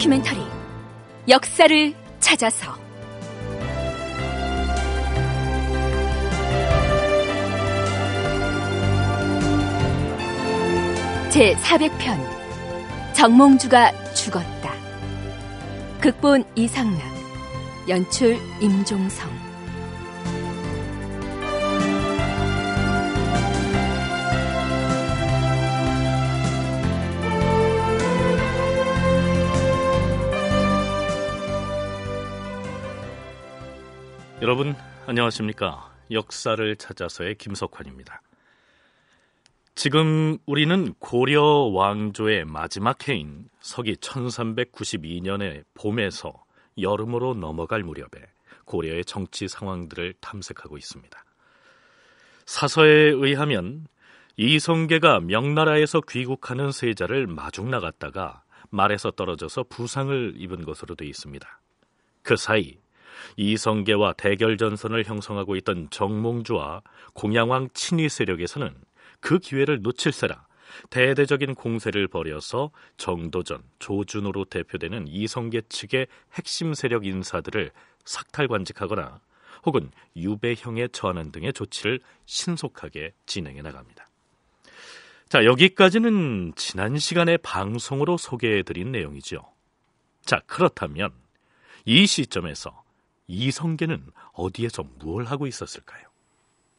다큐멘터리 역사를 찾아서 제 400편 정몽주가 죽었다 극본 이상남 연출 임종성 여러분 안녕하십니까? 역사를 찾아서의 김석환입니다. 지금 우리는 고려 왕조의 마지막 해인 서기 1392년의 봄에서 여름으로 넘어갈 무렵에 고려의 정치 상황들을 탐색하고 있습니다. 사서에 의하면 이성계가 명나라에서 귀국하는 세자를 마중 나갔다가 말에서 떨어져서 부상을 입은 것으로 되어 있습니다. 그 사이 이성계와 대결 전선을 형성하고 있던 정몽주와 공양왕 친위 세력에서는 그 기회를 놓칠세라 대대적인 공세를 벌여서 정도전, 조준호로 대표되는 이성계 측의 핵심 세력 인사들을 삭탈관직하거나 혹은 유배형에 처하는 등의 조치를 신속하게 진행해 나갑니다. 자, 여기까지는 지난 시간에 방송으로 소개해 드린 내용이죠. 자, 그렇다면 이 시점에서 이성계는 어디에서 무엇 하고 있었을까요?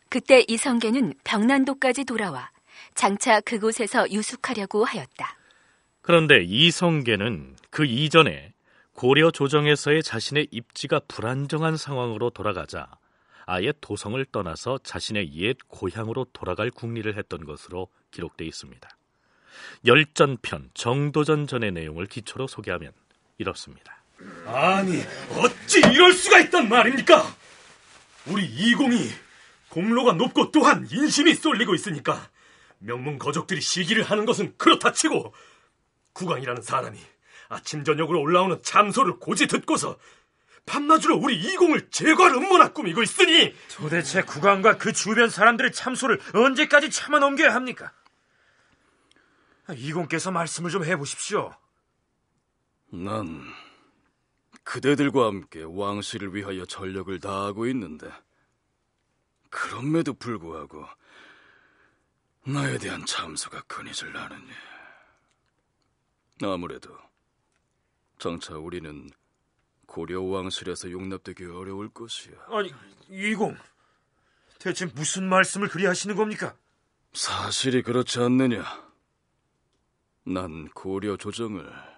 그때 이성계는 병난도까지 돌아와 장차 그곳에서 유숙하려고 하였다. 그런데 이성계는 그 이전에 고려 조정에서의 자신의 입지가 불안정한 상황으로 돌아가자 아예 도성을 떠나서 자신의 옛 고향으로 돌아갈 궁리를 했던 것으로 기록돼 있습니다. 열전편 정도전 전의 내용을 기초로 소개하면 이렇습니다. 아니, 어찌 이럴 수가 있단 말입니까? 우리 이공이 공로가 높고 또한 인심이 쏠리고 있으니까 명문 거족들이 시기를 하는 것은 그렇다 치고 구강이라는 사람이 아침 저녁으로 올라오는 참소를 고지 듣고서 밤낮으로 우리 이공을 제거할 음모나 꾸미고 있으니 도대체 구강과 그 주변 사람들의 참소를 언제까지 참아 넘겨야 합니까? 아, 이공께서 말씀을 좀 해보십시오. 난 그대들과 함께 왕실을 위하여 전력을 다하고 있는데 그럼에도 불구하고 나에 대한 참소가 끊이질 않으니 아무래도 장차 우리는 고려 왕실에서 용납되기 어려울 것이야. 아니 이공 대체 무슨 말씀을 그리 하시는 겁니까? 사실이 그렇지 않느냐? 난 고려 조정을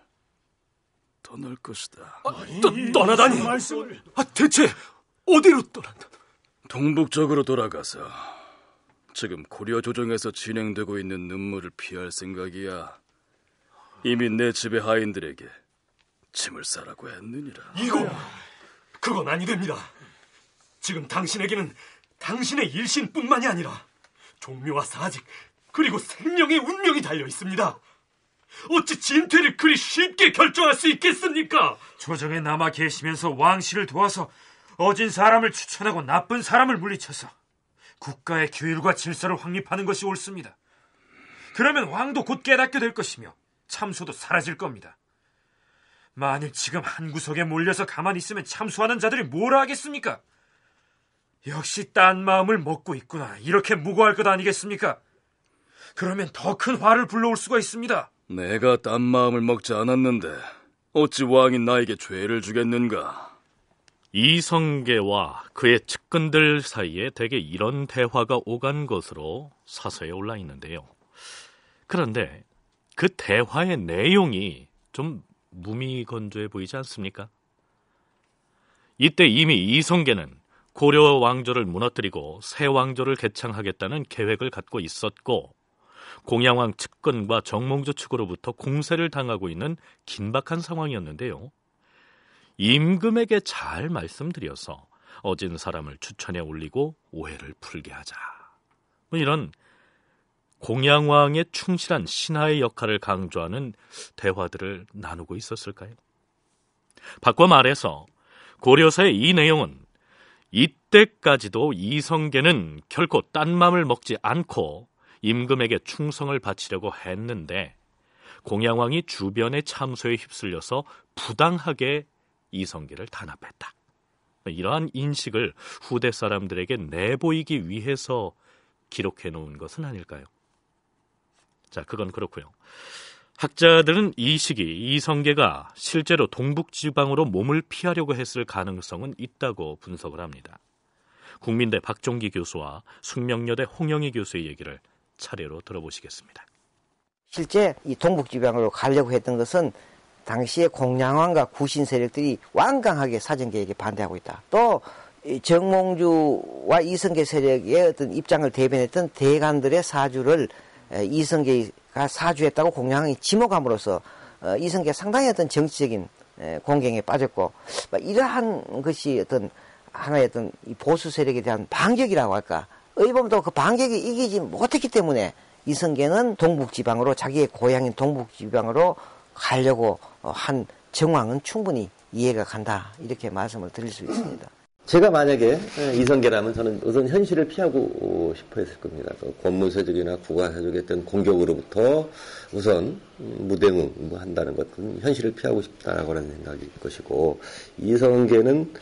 떠날 것이다. 아, 떠, 떠나다니? 말씀을... 아, 대체 어디로 떠난다? 동북쪽으로 돌아가서 지금 고려 조정에서 진행되고 있는 눈물을 피할 생각이야. 이미 내 집의 하인들에게 짐을 싸라고 했느니라. 이거 그건 아니 됩니다. 지금 당신에게는 당신의 일신뿐만이 아니라 종묘와 사직 그리고 생명의 운명이 달려 있습니다. 어찌 진퇴를 그리 쉽게 결정할 수 있겠습니까? 조정에 남아 계시면서 왕실을 도와서 어진 사람을 추천하고 나쁜 사람을 물리쳐서 국가의 규율과 질서를 확립하는 것이 옳습니다. 그러면 왕도 곧 깨닫게 될 것이며 참소도 사라질 겁니다. 만일 지금 한 구석에 몰려서 가만히 있으면 참소하는 자들이 뭐라 하겠습니까? 역시 딴 마음을 먹고 있구나. 이렇게 무고할 것 아니겠습니까? 그러면 더 큰 화를 불러올 수가 있습니다. 내가 딴 마음을 먹지 않았는데 어찌 왕이 나에게 죄를 주겠는가? 이성계와 그의 측근들 사이에 대개 이런 대화가 오간 것으로 사서에 올라 있는데요. 그런데 그 대화의 내용이 좀 무미건조해 보이지 않습니까? 이때 이미 이성계는 고려 왕조를 무너뜨리고 새 왕조를 개창하겠다는 계획을 갖고 있었고 공양왕 측근과 정몽조 측으로부터 공세를 당하고 있는 긴박한 상황이었는데요. 임금에게 잘 말씀드려서 어진 사람을 추천해 올리고 오해를 풀게 하자. 뭐 이런 공양왕의 충실한 신하의 역할을 강조하는 대화들을 나누고 있었을까요? 바꿔 말해서 고려사의 이 내용은 이때까지도 이성계는 결코 딴 맘을 먹지 않고 임금에게 충성을 바치려고 했는데 공양왕이 주변의 참소에 휩쓸려서 부당하게 이성계를 탄압했다. 이러한 인식을 후대 사람들에게 내보이기 위해서 기록해 놓은 것은 아닐까요? 자, 그건 그렇고요. 학자들은 이 시기 이성계가 실제로 동북지방으로 몸을 피하려고 했을 가능성은 있다고 분석을 합니다. 국민대 박종기 교수와 숙명여대 홍영희 교수의 얘기를 차례로 들어보시겠습니다. 실제 이 동북지방으로 가려고 했던 것은 당시에 공양왕과 구신 세력들이 완강하게 사전 계획에 반대하고 있다. 또 정몽주와 이성계 세력의 어떤 입장을 대변했던 대관들의 사주를 이성계가 사주했다고 공양이 왕 지목함으로써 어, 이성계가 상당히 어떤 정치적인 공경에 빠졌고 뭐 이러한 것이 어떤 하나의 어떤 보수 세력에 대한 반격이라고 할까 의범도 그 반격이 이기지 못했기 때문에 이성계는 동북지방으로 자기의 고향인 동북지방으로 가려고 어, 한 정황은 충분히 이해가 간다 이렇게 말씀을 드릴 수 있습니다. 제가 만약에 예, 이성계라면 저는 우선 현실을 피하고 싶어 했을 겁니다. 그 권문세족이나 국가세족에 대한 공격으로부터 우선 무대응한다는 뭐 것은 현실을 피하고 싶다라고 하는 생각일 것이고 이성계는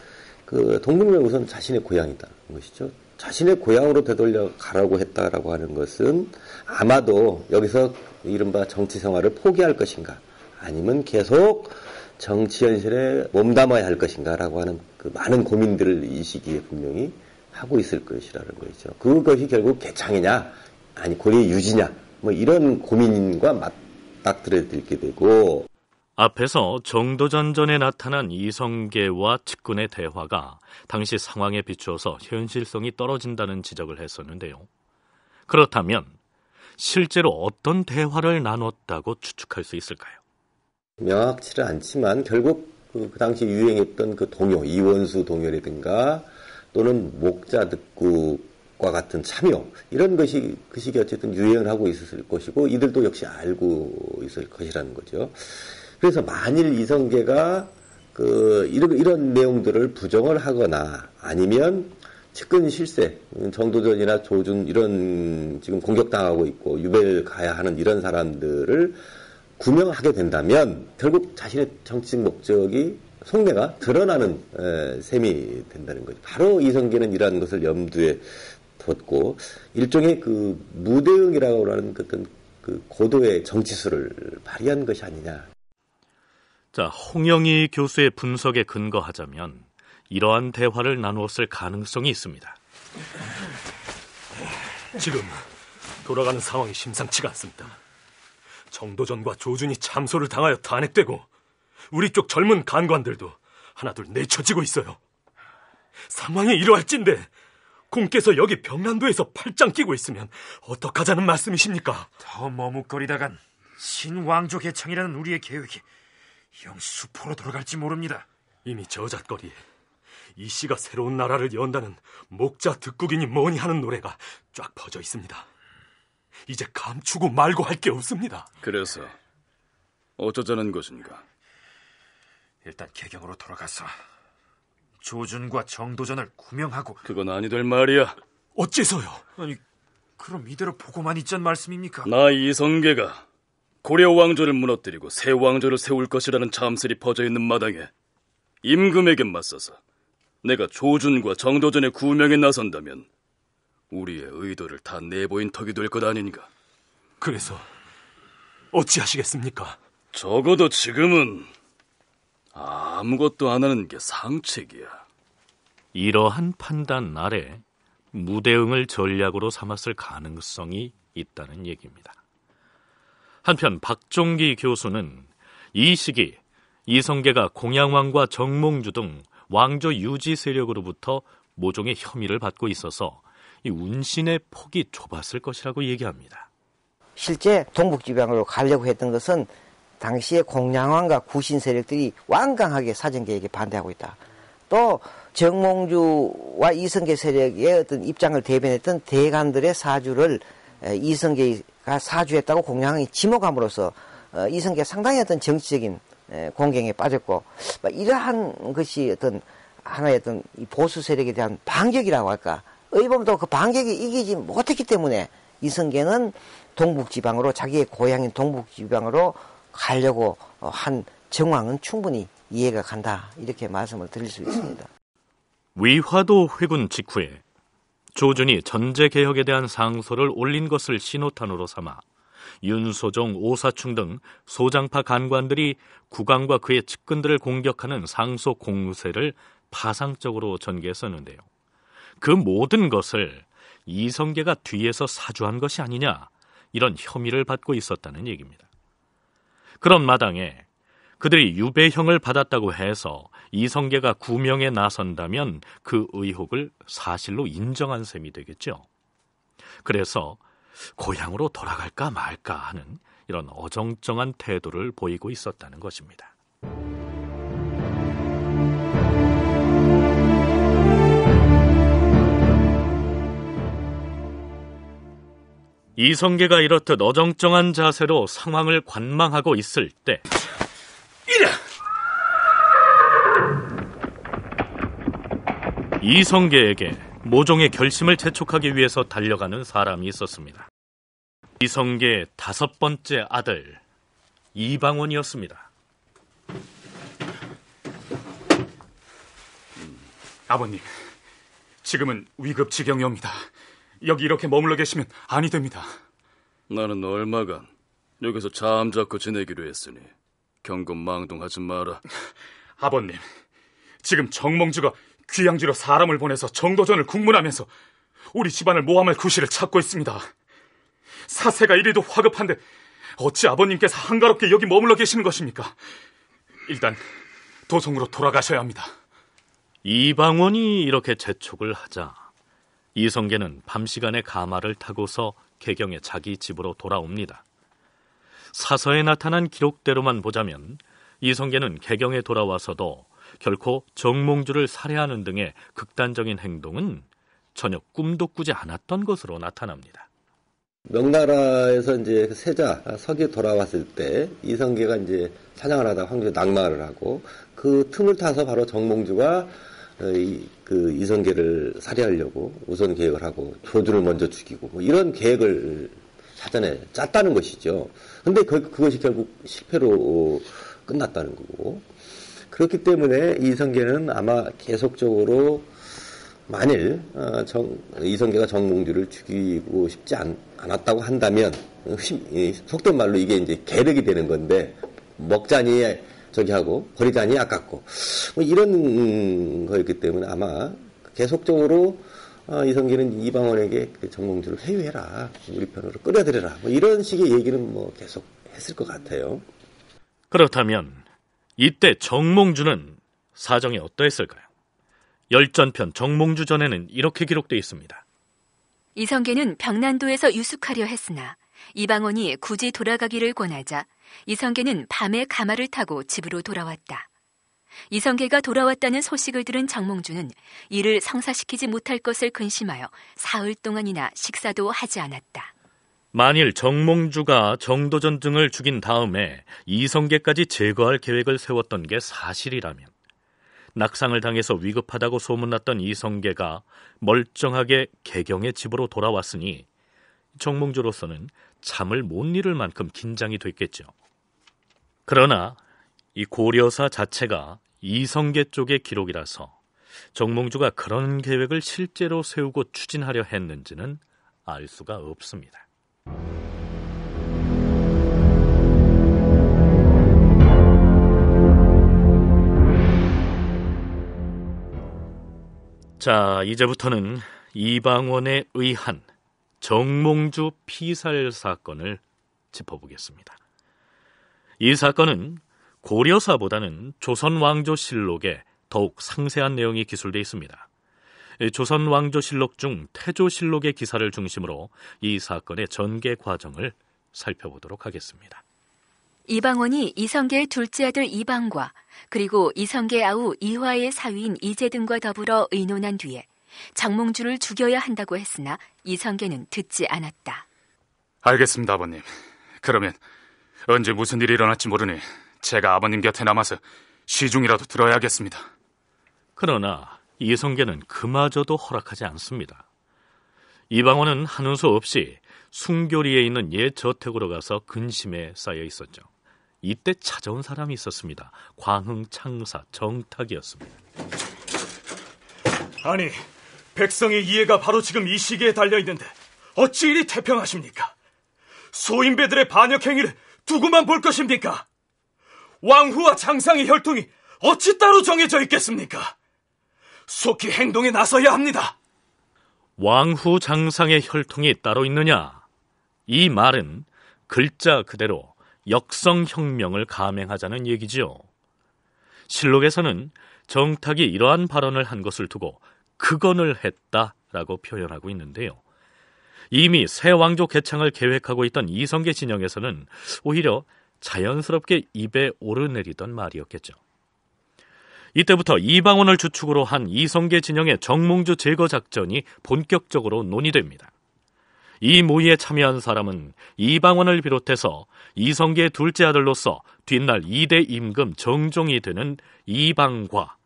그 동북면 우선 자신의 고향이다 것이죠. 자신의 고향으로 되돌려 가라고 했다라고 하는 것은 아마도 여기서 이른바 정치 생활을 포기할 것인가 아니면 계속 정치 현실에 몸담아야 할 것인가라고 하는 그 많은 고민들을 이 시기에 분명히 하고 있을 것이라는 거죠. 그것이 결국 개창이냐 아니 고리 유지냐 뭐 이런 고민과 맞닥뜨려 들게 되고 앞에서 정도전전에 나타난 이성계와 측근의 대화가 당시 상황에 비추어서 현실성이 떨어진다는 지적을 했었는데요. 그렇다면 실제로 어떤 대화를 나눴다고 추측할 수 있을까요? 명확치는 않지만 결국 그, 그 당시 유행했던 그 동요, 이원수 동요라든가 또는 목자 듣고과 같은 참여 이런 것이 그 시기 어쨌든 유행을 하고 있었을 것이고 이들도 역시 알고 있을 것이라는 거죠. 그래서 만일 이성계가 그 이런, 이런 내용들을 부정을 하거나 아니면 측근 실세, 정도전이나 조준 이런 지금 공격당하고 있고 유배를 가야 하는 이런 사람들을 구명하게 된다면 결국 자신의 정치적 목적이 속내가 드러나는 에, 셈이 된다는 거죠. 바로 이성계는 이러한 것을 염두에 뒀고 일종의 그 무대응이라고 하는 그 어떤 그 고도의 정치술을 발휘한 것이 아니냐 자, 홍영희 교수의 분석에 근거하자면 이러한 대화를 나누었을 가능성이 있습니다. 지금 돌아가는 상황이 심상치가 않습니다. 정도전과 조준이 참소를 당하여 탄핵되고 우리 쪽 젊은 간관들도 하나둘 내쳐지고 있어요. 상황이 이러할진데 공께서 여기 병란도에서 팔짱 끼고 있으면 어떡하자는 말씀이십니까? 더 머뭇거리다간 신왕조 개청이라는 우리의 계획이 영 수포로 돌아갈지 모릅니다. 이미 저잣거리에 이 씨가 새로운 나라를 연다는 목자 득국이니 뭐니 하는 노래가 쫙 퍼져 있습니다. 이제 감추고 말고 할 게 없습니다. 그래서 어쩌자는 것인가? 일단 개경으로 돌아가서 조준과 정도전을 구명하고 그건 아니 될 말이야. 어째서요? 아니 그럼 이대로 보고만 있잔 말씀입니까? 나 이성계가 고려 왕조를 무너뜨리고 새 왕조를 세울 것이라는 참슬이 퍼져 있는 마당에 임금에게 맞서서 내가 조준과 정도전의 구명에 나선다면 우리의 의도를 다 내보인 턱이 될 것 아닌가. 그래서 어찌하시겠습니까? 적어도 지금은 아무것도 안 하는 게 상책이야. 이러한 판단 아래 무대응을 전략으로 삼았을 가능성이 있다는 얘기입니다. 한편 박종기 교수는 이 시기 이성계가 공양왕과 정몽주 등 왕조 유지 세력으로부터 모종의 혐의를 받고 있어서 이 운신의 폭이 좁았을 것이라고 얘기합니다. 실제 동북지방으로 가려고 했던 것은 당시에 공양왕과 구신 세력들이 완강하게 사정계획에 반대하고 있다. 또 정몽주와 이성계 세력의 어떤 입장을 대변했던 대관들의 사주를 이성계의 가 사주했다고 공양이 지목함으로써 어, 이성계 상당히 어떤 정치적인 공경에 빠졌고 뭐 이러한 것이 어떤 하나의 어떤 보수 세력에 대한 반격이라고 할까 의범도 그 반격이 이기지 못했기 때문에 이성계는 동북지방으로 자기의 고향인 동북지방으로 가려고 어, 한 정황은 충분히 이해가 간다 이렇게 말씀을 드릴 수 있습니다. 위화도 회군 직후에 조준이 전제 개혁에 대한 상소를 올린 것을 신호탄으로 삼아 윤소종, 오사충 등 소장파 간관들이 국왕과 그의 측근들을 공격하는 상소 공세를 파상적으로 전개했었는데요. 그 모든 것을 이성계가 뒤에서 사주한 것이 아니냐 이런 혐의를 받고 있었다는 얘기입니다. 그런 마당에 그들이 유배형을 받았다고 해서 이성계가 구명에 나선다면 그 의혹을 사실로 인정한 셈이 되겠죠. 그래서 고향으로 돌아갈까 말까 하는 이런 어정쩡한 태도를 보이고 있었다는 것입니다. 이성계가 이렇듯 어정쩡한 자세로 상황을 관망하고 있을 때 이래! 이성계에게 모종의 결심을 재촉하기 위해서 달려가는 사람이 있었습니다. 이성계의 다섯 번째 아들 이방원이었습니다. 아버님, 지금은 위급 지경이옵니다. 여기 이렇게 머물러 계시면 아니 됩니다. 나는 얼마간 여기서 잠자코 지내기로 했으니 경금 망동하지 마라. 아버님, 지금 정몽주가 귀양지로 사람을 보내서 정도전을 국문하면서 우리 집안을 모함할 구실을 찾고 있습니다. 사세가 이리도 화급한데 어찌 아버님께서 한가롭게 여기 머물러 계시는 것입니까? 일단 도성으로 돌아가셔야 합니다. 이방원이 이렇게 재촉을 하자 이성계는 밤시간에 가마를 타고서 개경의 자기 집으로 돌아옵니다. 사서에 나타난 기록대로만 보자면 이성계는 개경에 돌아와서도 결코 정몽주를 살해하는 등의 극단적인 행동은 전혀 꿈도 꾸지 않았던 것으로 나타납니다. 명나라에서 이제 그 세자 아, 석이 돌아왔을 때 이성계가 이제 사냥을 하다 황제 낙마를 하고 그 틈을 타서 바로 정몽주가 어, 이, 그 이성계를 살해하려고 우선 계획을 하고 조주를 먼저 죽이고 뭐 이런 계획을 사전에 짰다는 것이죠. 근데 그, 그것이 결국 실패로 어, 끝났다는 거고. 그렇기 때문에 이성계는 아마 계속적으로 만일 어, 정, 이성계가 정몽주를 죽이고 싶지 않, 았다고 한다면 속된 말로 이게 이제 계륵이 되는 건데 먹자니 저기 하고 버리자니 아깝고 뭐 이런 음, 거였기 때문에 아마 계속적으로 어, 이성계는 이방원에게 그 정몽주를 회유해라. 우리 편으로 끌어들여라. 뭐 이런 식의 얘기는 뭐 계속 했을 것 같아요. 그렇다면 이때 정몽주는 사정이 어떠했을까요? 열전편 정몽주 전에는 이렇게 기록돼 있습니다. 이성계는 병난도에서 유숙하려 했으나 이방원이 굳이 돌아가기를 권하자 이성계는 밤에 가마를 타고 집으로 돌아왔다. 이성계가 돌아왔다는 소식을 들은 장몽주는 이를 성사시키지 못할 것을 근심하여 사흘 동안이나 식사도 하지 않았다. 만일 정몽주가 정도전 등을 죽인 다음에 이성계까지 제거할 계획을 세웠던 게 사실이라면 낙상을 당해서 위급하다고 소문났던 이성계가 멀쩡하게 개경의 집으로 돌아왔으니 정몽주로서는 잠을 못 잃을 만큼 긴장이 됐겠죠. 그러나 이 고려사 자체가 이성계 쪽의 기록이라서 정몽주가 그런 계획을 실제로 세우고 추진하려 했는지는 알 수가 없습니다. 자, 이제부터는 이방원에 의한 정몽주 피살 사건을 짚어보겠습니다. 이 사건은 고려사보다는 조선왕조실록에 더욱 상세한 내용이 기술되어 있습니다. 조선왕조실록 중 태조실록의 기사를 중심으로 이 사건의 전개 과정을 살펴보도록 하겠습니다. 이방원이 이성계의 둘째 아들 이방과 그리고 이성계 아우 이화의 사위인 이재 등과 더불어 의논한 뒤에 장몽주를 죽여야 한다고 했으나 이성계는 듣지 않았다. 알겠습니다, 아버님. 그러면 언제 무슨 일이 일어날지 모르니 제가 아버님 곁에 남아서 시중이라도 들어야겠습니다. 그러나 이성계는 그마저도 허락하지 않습니다. 이방원은 하는 수 없이 숭교리에 있는 옛 저택으로 가서 근심에 쌓여 있었죠. 이때 찾아온 사람이 있었습니다. 광흥 창사 정탁이었습니다. 아니, 백성의 이해가 바로 지금 이 시기에 달려 있는데 어찌 이리 태평하십니까? 소인배들의 반역 행위를 두고만 볼 것입니까? 왕후와 장상의 혈통이 어찌 따로 정해져 있겠습니까? 속히 행동에 나서야 합니다. 왕후 장상의 혈통이 따로 있느냐? 이 말은 글자 그대로 역성혁명을 감행하자는 얘기지요. 실록에서는 정탁이 이러한 발언을 한 것을 두고 그건을 했다라고 표현하고 있는데요. 이미 새 왕조 개창을 계획하고 있던 이성계 진영에서는 오히려 자연스럽게 입에 오르내리던 말이었겠죠. 이때부터 이방원을 주축으로 한 이성계 진영의 정몽주 제거 작전이 본격적으로 논의됩니다. 이 모의에 참여한 사람은 이방원을 비롯해서 이성계의 둘째 아들로서 뒷날 2대 임금 정종이 되는 이방과,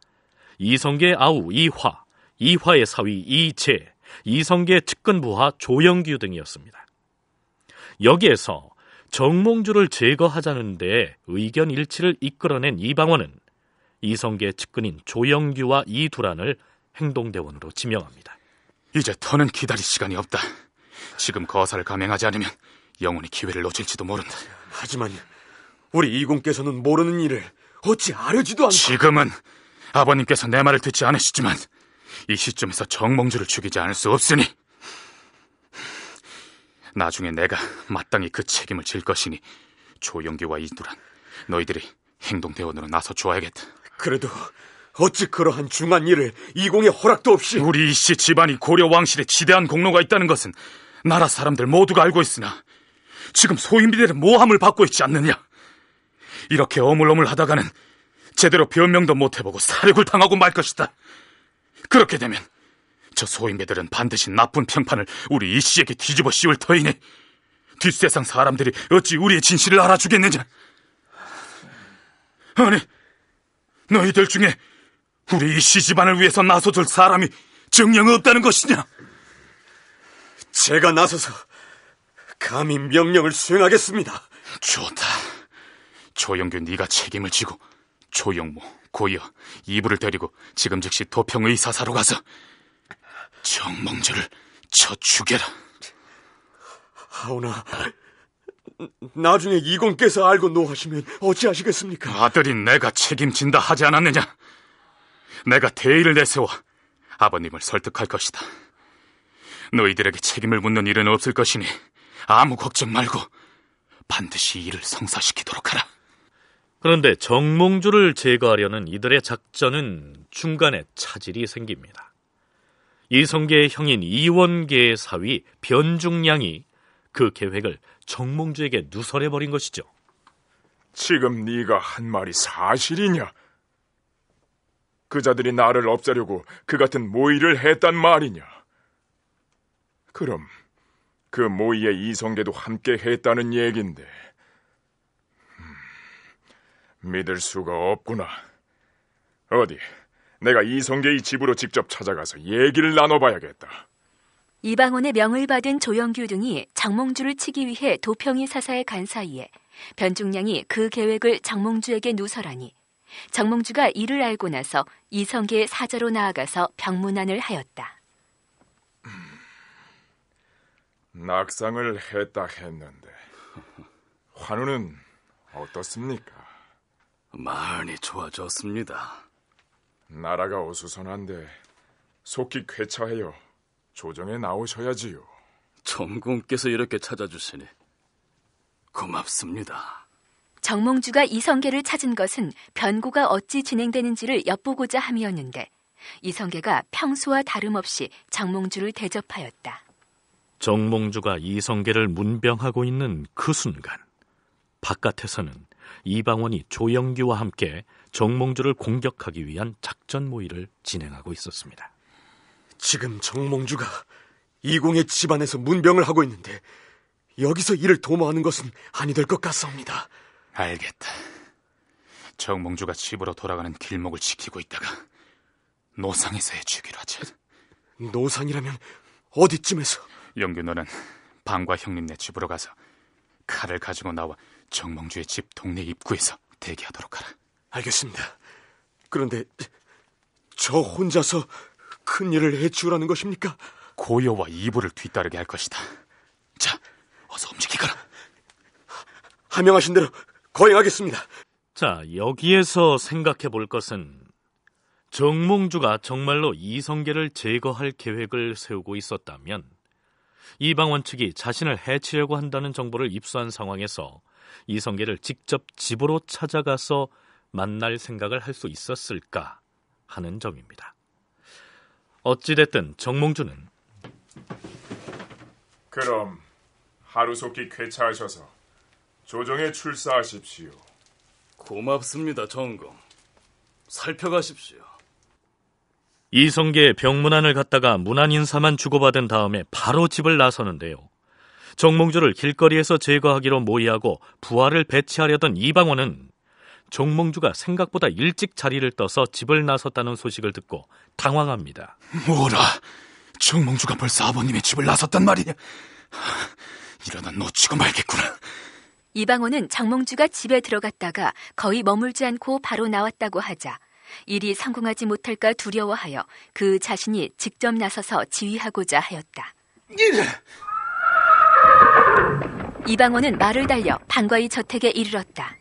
이성계의 아우 이화, 이화의 사위 이채, 이성계의 측근부하 조영규 등이었습니다. 여기에서 정몽주를 제거하자는데 의견 일치를 이끌어낸 이방원은 이성계 측근인 조영규와 이두란을 행동대원으로 지명합니다. 이제 더는 기다릴 시간이 없다. 지금 거사를 감행하지 않으면 영원히 기회를 놓칠지도 모른다. 하지만 우리 이공께서는 모르는 일을 어찌 알려지도 않고 지금은 아버님께서 내 말을 듣지 않으시지만 이 시점에서 정몽주를 죽이지 않을 수 없으니 나중에 내가 마땅히 그 책임을 질 것이니 조영기와 이두란 너희들이 행동 대원으로 나서 줘야겠다. 그래도 어찌 그러한 중한 일을 이공의 허락도 없이 우리 이씨 집안이 고려 왕실에 지대한 공로가 있다는 것은 나라 사람들 모두가 알고 있으나 지금 소인비대의 모함을 받고 있지 않느냐. 이렇게 어물어물 하다가는 제대로 변명도 못 해보고 사륙을 당하고 말 것이다. 그렇게 되면 저 소인배들은 반드시 나쁜 평판을 우리 이 씨에게 뒤집어 씌울 터이니 뒷세상 사람들이 어찌 우리의 진실을 알아주겠느냐? 아니, 너희들 중에 우리 이씨 집안을 위해서 나서줄 사람이 정녕 없다는 것이냐? 제가 나서서 감히 명령을 수행하겠습니다. 좋다. 조영규 네가 책임을 지고 조영모, 고여, 이부를 데리고 지금 즉시 도평의사사로 가서 정몽주를 저 죽여라. 하오나, 나중에 이공께서 알고 노하시면 어찌하시겠습니까? 아들이 내가 책임진다 하지 않았느냐? 내가 대의를 내세워 아버님을 설득할 것이다. 너희들에게 책임을 묻는 일은 없을 것이니 아무 걱정 말고 반드시 일을 성사시키도록 하라. 그런데 정몽주를 제거하려는 이들의 작전은 중간에 차질이 생깁니다. 이성계의 형인 이원계의 사위 변중량이 그 계획을 정몽주에게 누설해 버린 것이죠. 지금 네가 한 말이 사실이냐? 그자들이 나를 없애려고 그 같은 모의를 했단 말이냐? 그럼 그 모의에 이성계도 함께 했다는 얘긴데 음, 믿을 수가 없구나. 어디 내가 이성계의 집으로 직접 찾아가서 얘기를 나눠봐야겠다. 이방원의 명을 받은 조영규 등이 장몽주를 치기 위해 도평이 사사에 간 사이에 변중량이 그 계획을 장몽주에게 누설하니 장몽주가 이를 알고 나서 이성계의 사자로 나아가서 병문안을 하였다. 음, 낙상을 했다 했는데 환우는 어떻습니까? 많이 좋아졌습니다. 나라가 어수선한데 속히 쾌차하여 조정에 나오셔야지요. 정공께서 이렇게 찾아주시니 고맙습니다. 정몽주가 이성계를 찾은 것은 변고가 어찌 진행되는지를 엿보고자 함이었는데 이성계가 평소와 다름없이 정몽주를 대접하였다. 정몽주가 이성계를 문병하고 있는 그 순간 바깥에서는 이방원이 조영규와 함께 정몽주를 공격하기 위한 작전 모의를 진행하고 있었습니다. 지금 정몽주가 이공의 집안에서 문병을 하고 있는데 여기서 일을 도모하는 것은 아니 될 것같습니다 알겠다. 정몽주가 집으로 돌아가는 길목을 지키고 있다가 노상에서 해주기로 하자. 노상이라면 어디쯤에서? 영규 너는 방과 형님네 집으로 가서 칼을 가지고 나와 정몽주의 집 동네 입구에서 대기하도록 하라. 알겠습니다. 그런데 저 혼자서 큰 일을 해치우라는 것입니까? 고요와 이불을 뒤따르게 할 것이다. 자, 어서 움직이거라. 함명하신 대로 거행하겠습니다. 자, 여기에서 생각해 볼 것은 정몽주가 정말로 이성계를 제거할 계획을 세우고 있었다면 이방원 측이 자신을 해치려고 한다는 정보를 입수한 상황에서 이성계를 직접 집으로 찾아가서 만날 생각을 할 수 있었을까 하는 점입니다. 어찌됐든 정몽주는 그럼 하루속히 쾌차하셔서 조정에 출사하십시오. 고맙습니다, 정검 살펴가십시오. 이성계의 병문안을 갔다가 문안 인사만 주고받은 다음에 바로 집을 나서는데요. 정몽주를 길거리에서 제거하기로 모의하고 부하를 배치하려던 이방원은 정몽주가 생각보다 일찍 자리를 떠서 집을 나섰다는 소식을 듣고 당황합니다. 뭐라? 정몽주가 벌써 아버님의 집을 나섰단 말이냐? 이러다 놓치고 말겠구나. 이방호는 정몽주가 집에 들어갔다가 거의 머물지 않고 바로 나왔다고 하자 일이 성공하지 못할까 두려워하여 그 자신이 직접 나서서 지휘하고자 하였다. 이방원은 말을 달려 방과의 저택에 이르렀다.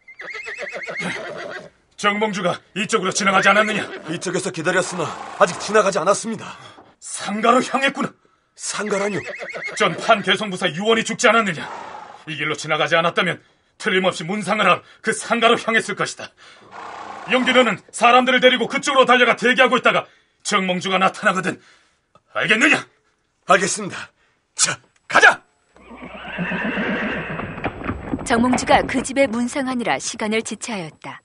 정몽주가 이쪽으로 지나가지 않았느냐? 이쪽에서 기다렸으나 아직 지나가지 않았습니다. 상가로 향했구나. 상가라뇨? 전 판개성부사 유원이 죽지 않았느냐? 이 길로 지나가지 않았다면 틀림없이 문상을 하러 그 상가로 향했을 것이다. 용기로는 사람들을 데리고 그쪽으로 달려가 대기하고 있다가 정몽주가 나타나거든. 알겠느냐? 알겠습니다. 자, 가자! 정몽주가 그 집에 문상하느라 시간을 지체하였다.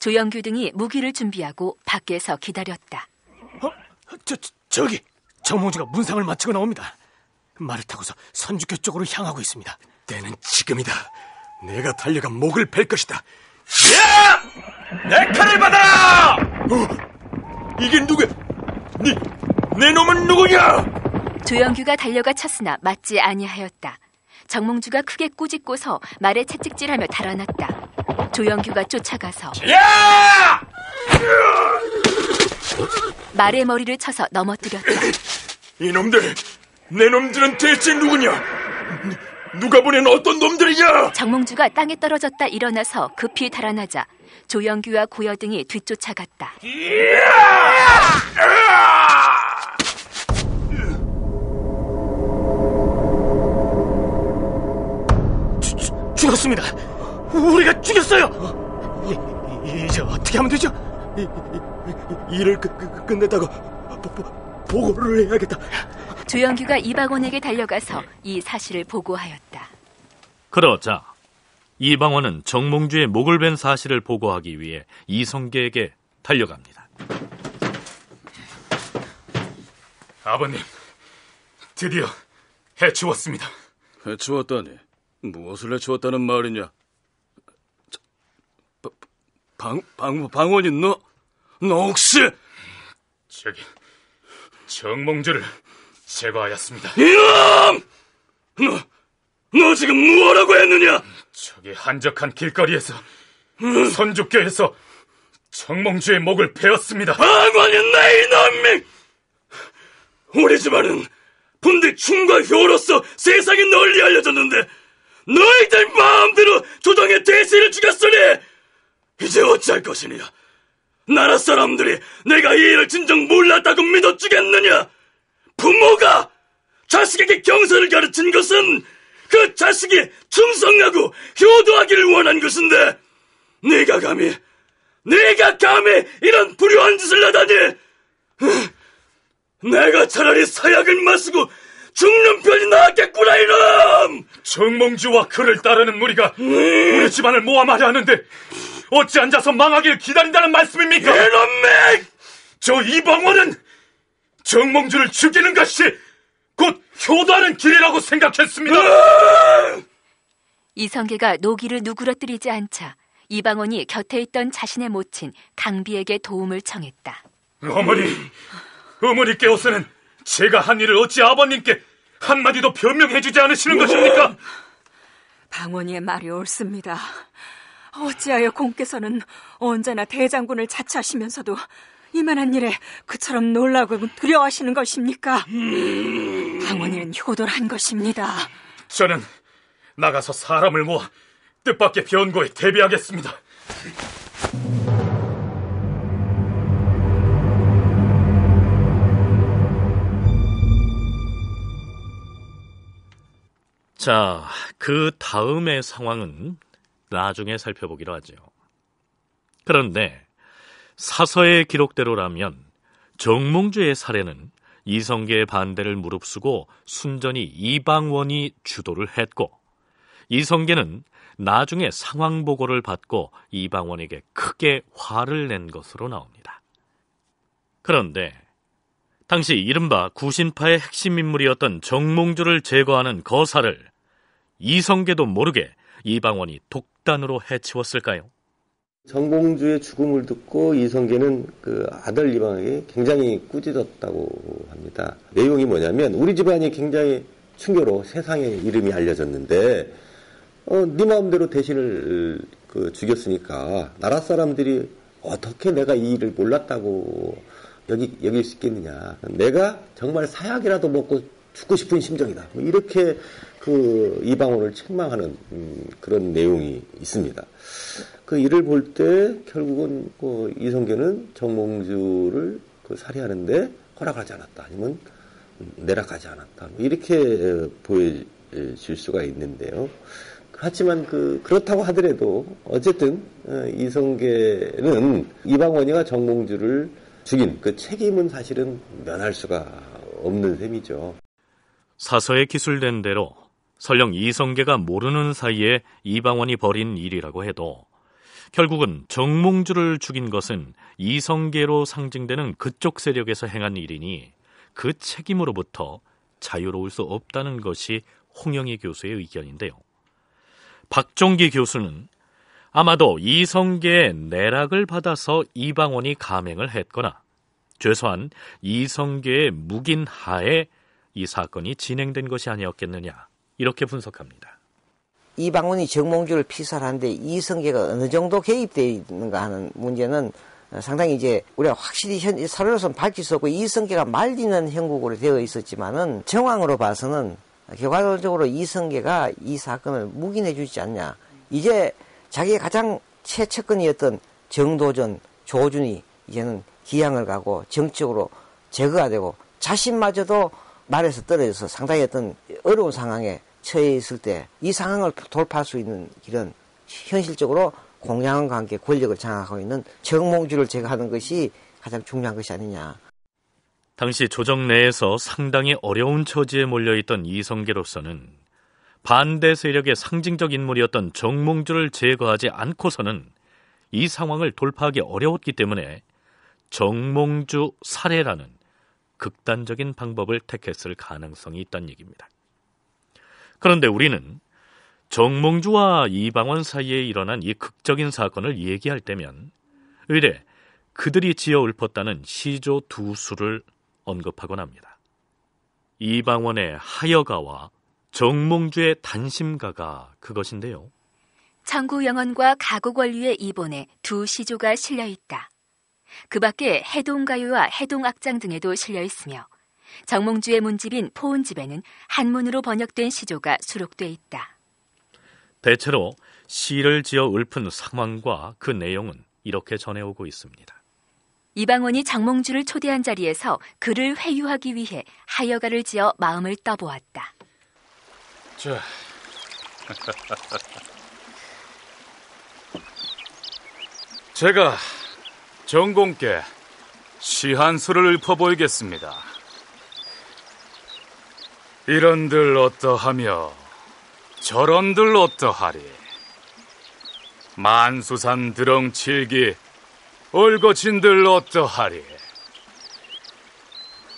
조영규 등이 무기를 준비하고 밖에서 기다렸다. 어? 저, 저 저기 정몽주가 문상을 마치고 나옵니다. 말을 타고서 선주교 쪽으로 향하고 있습니다. 때는 지금이다. 내가 달려가 목을 벨 것이다. 야! 내 칼을 받아라! 어? 이게 누구야? 네, 내 놈은 누구냐? 조영규가 달려가 쳤으나 맞지 아니하였다. 정몽주가 크게 꾸짖고서 말에 채찍질하며 달아났다. 조영규가 쫓아가서 야! 말의 머리를 쳐서 넘어뜨렸다. 이놈들, 내 놈들은 대체 누구냐? 누가 보낸 어떤 놈들이냐? 정몽주가 땅에 떨어졌다 일어나서 급히 달아나자 조영규와 고여 등이 뒤쫓아갔다. 야! 죽었습니다. 우리가 죽였어요. 이, 제 어떻게 하면 되죠? 이, 이, 일을 그, 그, 끝냈다고 보, 고를 해야겠다. 조영규가 이방원에게 달려가서 이 사실을 보고하였다. 그러자 이방원은 정몽주의 목을 벤 사실을 보고하기 위해 이성계에게 달려갑니다. 아버님, 드디어 해치웠습니다. 해치웠다니. 무엇을 해주었다는 말이냐? 바, 방, 방, 방원이 너, 너 혹시? 저기, 정몽주를 제거하였습니다. 이놈! 너, 너 지금 뭐라고 했느냐? 저기 한적한 길거리에서, 음. 선죽교에서 정몽주의 목을 베었습니다. 방원이 나의 남맹! 우리 집안은 분대 충과 효로서 세상에 널리 알려졌는데 너희들 마음대로 조정의 대세를 죽였으니 이제 어찌할 것이냐? 나라 사람들이 내가 이 일을 진정 몰랐다고 믿어주겠느냐? 부모가 자식에게 경선을 가르친 것은 그 자식이 충성하고 효도하기를 원한 것인데 네가 감히 네가 감히 이런 불효한 짓을 하다니 어? 내가 차라리 사약을 마시고 죽는 편이 나았겠구나 이놈! 정몽주와 그를 따르는 무리가 음. 우리 집안을 모함하려 하는데 어찌 앉아서 망하길 기다린다는 말씀입니까? 이놈맥! 저 이방원은 정몽주를 죽이는 것이 곧 효도하는 길이라고 생각했습니다. 으 음. 이성계가 노기를 누그러뜨리지 않자 이방원이 곁에 있던 자신의 모친 강비에게 도움을 청했다. 어머니, 어머니 깨어서는 제가 한 일을 어찌 아버님께 한마디도 변명해주지 않으시는 것입니까? 방원이의 말이 옳습니다. 어찌하여 공께서는 언제나 대장군을 자처하시면서도 이만한 일에 그처럼 놀라고 두려워하시는 것입니까? 음... 방원이는 효도한 것입니다. 저는 나가서 사람을 모아 뜻밖의 변고에 대비하겠습니다. 자, 그 다음의 상황은 나중에 살펴보기로 하죠. 그런데 사서의 기록대로라면 정몽주의 사례는 이성계의 반대를 무릅쓰고 순전히 이방원이 주도를 했고 이성계는 나중에 상황 보고를 받고 이방원에게 크게 화를 낸 것으로 나옵니다. 그런데 당시 이른바 구신파의 핵심 인물이었던 정몽주를 제거하는 거사를 이성계도 모르게 이방원이 독단으로 해치웠을까요? 정몽주의 죽음을 듣고 이성계는 그 아들 이방에게 굉장히 꾸짖었다고 합니다. 내용이 뭐냐면 우리 집안이 굉장히 충격으로 세상의 이름이 알려졌는데 어, 네 마음대로 대신을 그 죽였으니까 나라 사람들이 어떻게 내가 이 일을 몰랐다고 여기 여길 수 있겠느냐. 내가 정말 사약이라도 먹고 죽고 싶은 심정이다. 뭐 이렇게 그 이방원을 책망하는 음, 그런 내용이 있습니다. 그 일을 볼 때 결국은 그 이성계는 정몽주를 그 살해하는데 허락하지 않았다. 아니면 내락하지 않았다. 뭐 이렇게 어, 보여질 수가 있는데요. 하지만 그 그렇다고 하더라도 어쨌든 어, 이성계는 이방원이가 정몽주를 죽인 그 책임은 사실은 면할 수가 없는 셈이죠. 사서에 기술된 대로 설령 이성계가 모르는 사이에 이방원이 벌인 일이라고 해도 결국은 정몽주를 죽인 것은 이성계로 상징되는 그쪽 세력에서 행한 일이니 그 책임으로부터 자유로울 수 없다는 것이 홍영희 교수의 의견인데요. 박종기 교수는 아마도 이성계의 내락을 받아서 이방원이 감행을 했거나 최소한 이성계의 묵인 하에 이 사건이 진행된 것이 아니었겠느냐 이렇게 분석합니다. 이방원이 정몽주를 피살하는데 이성계가 어느 정도 개입되어 있는가 하는 문제는 상당히 이제 우리가 확실히 현, 사료로서는 밝힐 수 없고 이성계가 말리는 형국으로 되어 있었지만은 정황으로 봐서는 결과적으로 이성계가 이 사건을 묵인해 주지 않냐 이제 자기의 가장 최측근이었던 정도전, 조준이 이제는 기양을 가고 정적으로 제거가 되고 자신마저도 말에서 떨어져서 상당히 어떤 어려운 상황에 처해 있을 때 이 상황을 돌파할 수 있는 길은 현실적으로 공양 관계 권력을 장악하고 있는 정몽주를 제거하는 것이 가장 중요한 것이 아니냐. 당시 조정 내에서 상당히 어려운 처지에 몰려있던 이성계로서는 반대 세력의 상징적 인물이었던 정몽주를 제거하지 않고서는 이 상황을 돌파하기 어려웠기 때문에 정몽주 살해라는 극단적인 방법을 택했을 가능성이 있다는 얘기입니다. 그런데 우리는 정몽주와 이방원 사이에 일어난 이 극적인 사건을 얘기할 때면 의뢰 그들이 지어 읊었다는 시조 두 수를 언급하곤 합니다. 이방원의 하여가와 정몽주의 단심가가 그것인데요. 청구 영원과 가구 권류의 이본에 두 시조가 실려 있다. 그 밖에 해동가요와 해동악장 등에도 실려 있으며 정몽주의 문집인 포은집에는 한문으로 번역된 시조가 수록돼 있다. 대체로 시를 지어 읊은 상황과 그 내용은 이렇게 전해오고 있습니다. 이방원이 정몽주를 초대한 자리에서 그를 회유하기 위해 하여가를 지어 마음을 떠보았다. 자. 제가 전공께 시한수를 읊어보이겠습니다. 이런들 어떠하며 저런들 어떠하리 만수산 드렁칠기 얼거친들 어떠하리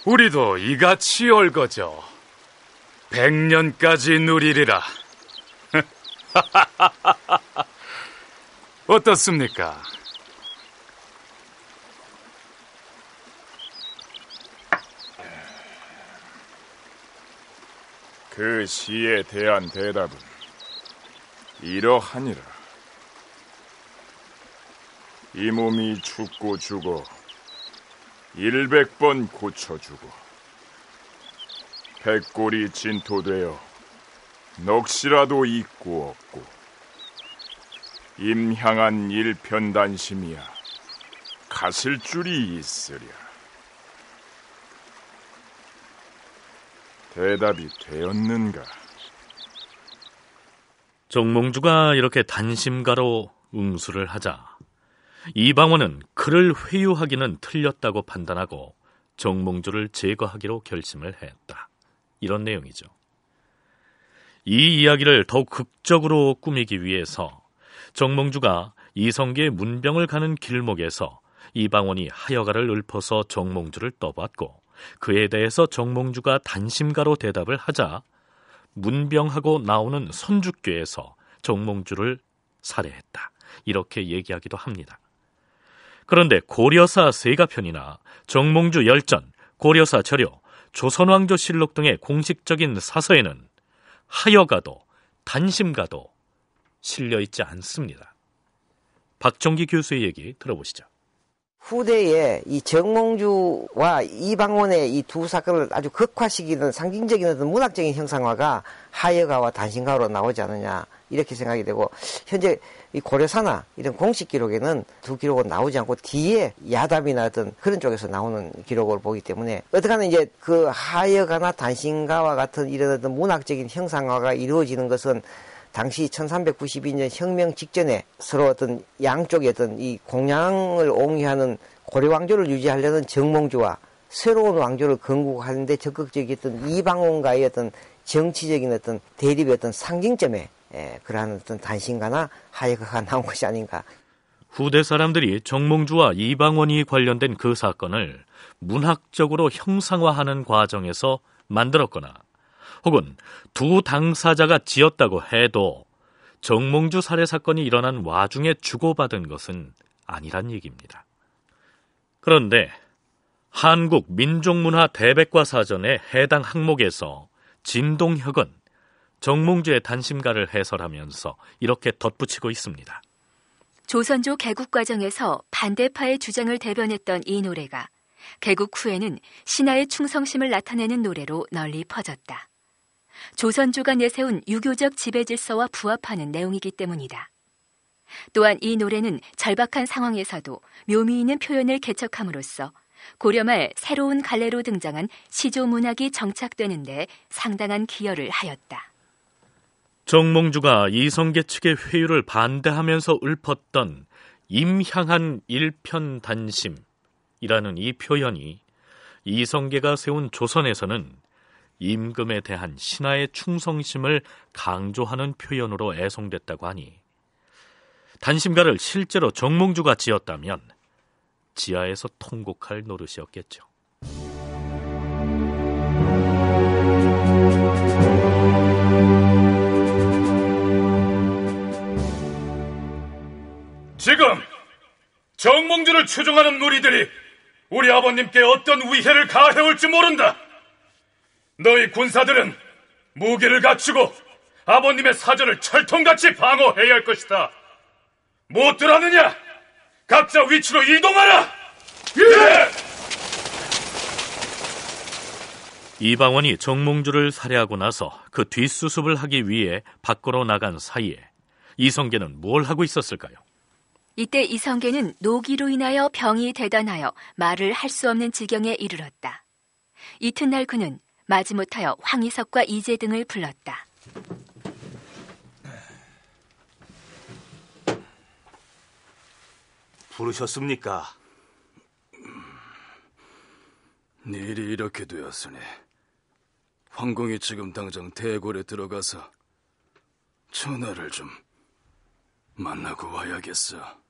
우리도 이같이 얼거져 백년까지 누리리라. 어떻습니까? 그 시에 대한 대답은 이러하니라. 이 몸이 죽고 죽어 일백 번 고쳐주고 백골이 진토되어 넋이라도 있고 없고 임향한 일편단심이야 갔을 줄이 있으랴 대답이 되었는가 정몽주가 이렇게 단심가로 응수를 하자 이방원은 그를 회유하기는 틀렸다고 판단하고 정몽주를 제거하기로 결심을 했다. 이런 내용이죠. 이 이야기를 더욱 극적으로 꾸미기 위해서 정몽주가 이성계 문병을 가는 길목에서 이방원이 하여가를 읊어서 정몽주를 떠봤고 그에 대해서 정몽주가 단심가로 대답을 하자 문병하고 나오는 선주교에서 정몽주를 살해했다. 이렇게 얘기하기도 합니다. 그런데 고려사 세가편이나 정몽주 열전, 고려사 절요, 조선왕조실록 등의 공식적인 사서에는 하여가도 단심가도 실려 있지 않습니다. 박정기 교수의 얘기 들어보시죠. 후대에 이 정몽주와 이방원의 이 두 사건을 아주 극화시키는 상징적인 어떤 문학적인 형상화가 하여가와 단신가로 나오지 않느냐 이렇게 생각이 되고 현재 이 고려사나 이런 공식 기록에는 두 기록은 나오지 않고 뒤에 야담이나 어떤 그런 쪽에서 나오는 기록을 보기 때문에 어떻게 하면 이제 그 하여가나 단신가와 같은 이런 어떤 문학적인 형상화가 이루어지는 것은 당시 1392년 혁명 직전에 서로 어떤 양쪽의 어떤 이 공양을 옹위하는 고려왕조를 유지하려는 정몽주와 새로운 왕조를 건국하는데 적극적이었던 이방원과의 어떤 정치적인 어떤 대립의 어떤 상징점에 예, 그러한 어떤 단신가나 하이그가 나온 것이 아닌가. 후대 사람들이 정몽주와 이방원이 관련된 그 사건을 문학적으로 형상화하는 과정에서 만들었거나 혹은 두 당사자가 지었다고 해도 정몽주 살해 사건이 일어난 와중에 주고받은 것은 아니란 얘기입니다. 그런데 한국 민족문화 대백과 사전의 해당 항목에서 진동혁은 정몽주의 단심가를 해설하면서 이렇게 덧붙이고 있습니다. 조선조 개국 과정에서 반대파의 주장을 대변했던 이 노래가 개국 후에는 신하의 충성심을 나타내는 노래로 널리 퍼졌다. 조선조가 내세운 유교적 지배 질서와 부합하는 내용이기 때문이다. 또한 이 노래는 절박한 상황에서도 묘미 있는 표현을 개척함으로써 고려말 새로운 갈래로 등장한 시조 문학이 정착되는데 상당한 기여를 하였다. 정몽주가 이성계 측의 회유를 반대하면서 읊었던 임향한 일편단심이라는 이 표현이 이성계가 세운 조선에서는 임금에 대한 신하의 충성심을 강조하는 표현으로 애송됐다고 하니 단심가를 실제로 정몽주가 지었다면 지하에서 통곡할 노릇이었겠죠. 지금 정몽주를 추종하는 무리들이 우리 아버님께 어떤 위해를 가해올지 모른다. 너희 군사들은 무기를 갖추고 아버님의 사전을 철통같이 방어해야 할 것이다. 못들하느냐 각자 위치로 이동하라! 예! 이방원이 정몽주를 살해하고 나서 그 뒷수습을 하기 위해 밖으로 나간 사이에 이성계는 뭘 하고 있었을까요? 이때 이성계는 노기로 인하여 병이 대단하여 말을 할 수 없는 지경에 이르렀다. 이튿날 그는 마지못하여 황희석과 이재 등을 불렀다. 부르셨습니까? 일이 이렇게 되었으니 황공이 지금 당장 대궐에 들어가서 전화를 좀 만나고 와야겠어.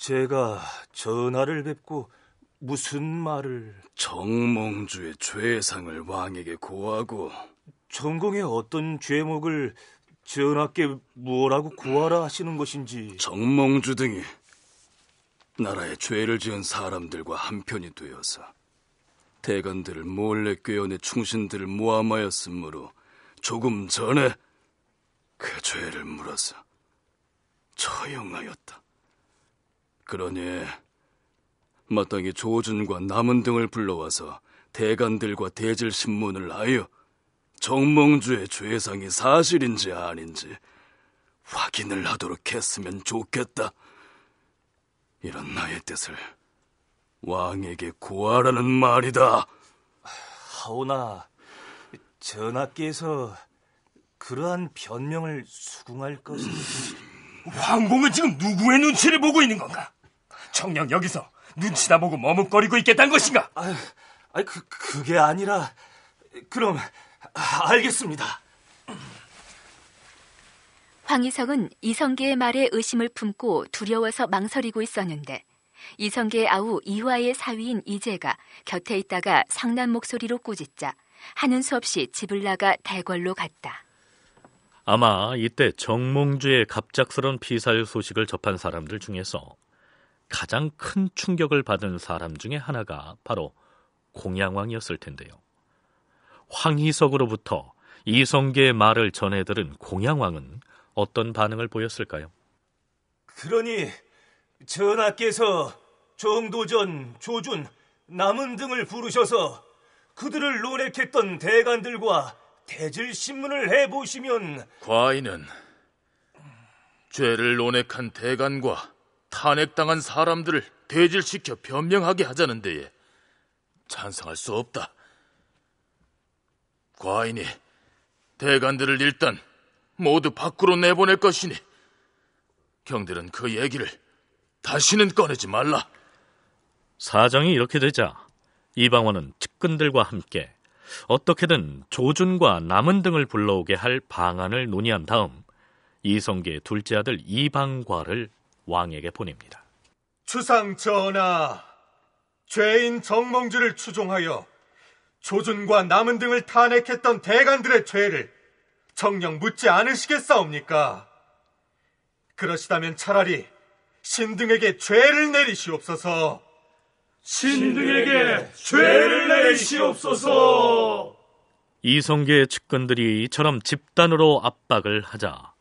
제가 전하를 뵙고 무슨 말을 정몽주의 죄상을 왕에게 고하고 전공의 어떤 죄목을 전하께 무엇라고 구하라 하시는 것인지 정몽주 등이 나라의 죄를 지은 사람들과 한편이 되어서 대관들을 몰래 꾀어내 충신들을 모함하였으므로 조금 전에 그 죄를 물어서 처형하였다. 그러니 마땅히 조준과 남은 등을 불러와서 대관들과 대질 신문을 하여 정몽주의 죄상이 사실인지 아닌지 확인을 하도록 했으면 좋겠다. 이런 나의 뜻을 왕에게 고하라는 말이다. 하오나 전하께서 그러한 변명을 수긍할 것은 황공은 지금 누구의 눈치를 보고 있는 건가? 청량 여기서 눈치나 보고 머뭇거리고 있겠단 것인가? 아, 아, 그, 그게 아니라, 그럼, 아, 알겠습니다. 황희성은 이성계의 말에 의심을 품고 두려워서 망설이고 있었는데, 이성계의 아우 이화의 사위인 이재가 곁에 있다가 상난 목소리로 꾸짖자 하는 수 없이 집을 나가 대궐로 갔다. 아마 이때 정몽주의 갑작스런 피살 소식을 접한 사람들 중에서 가장 큰 충격을 받은 사람 중에 하나가 바로 공양왕이었을 텐데요. 황희석으로부터 이성계의 말을 전해 들은 공양왕은 어떤 반응을 보였을까요? 그러니 전하께서 정도전, 조준, 남은 등을 부르셔서 그들을 노력했던 대관들과 대질 신문을 해보시면 과인은 죄를 논핵한 대관과 탄핵당한 사람들을 대질시켜 변명하게 하자는 데에 찬성할 수 없다. 과인이 대관들을 일단 모두 밖으로 내보낼 것이니 경들은 그 얘기를 다시는 꺼내지 말라. 사정이 이렇게 되자 이방원은 측근들과 함께 어떻게든 조준과 남은 등을 불러오게 할 방안을 논의한 다음 이성계의 둘째 아들 이방과를 왕에게 보냅니다. 추상 전하, 죄인 정몽주를 추종하여 조준과 남은 등을 탄핵했던 대관들의 죄를 정녕 묻지 않으시겠사옵니까? 그러시다면 차라리 신등에게 죄를 내리시옵소서. 신등에게 죄를 내리시옵소서. 이성계의 측근들이 이처럼 집단으로 압박을 하자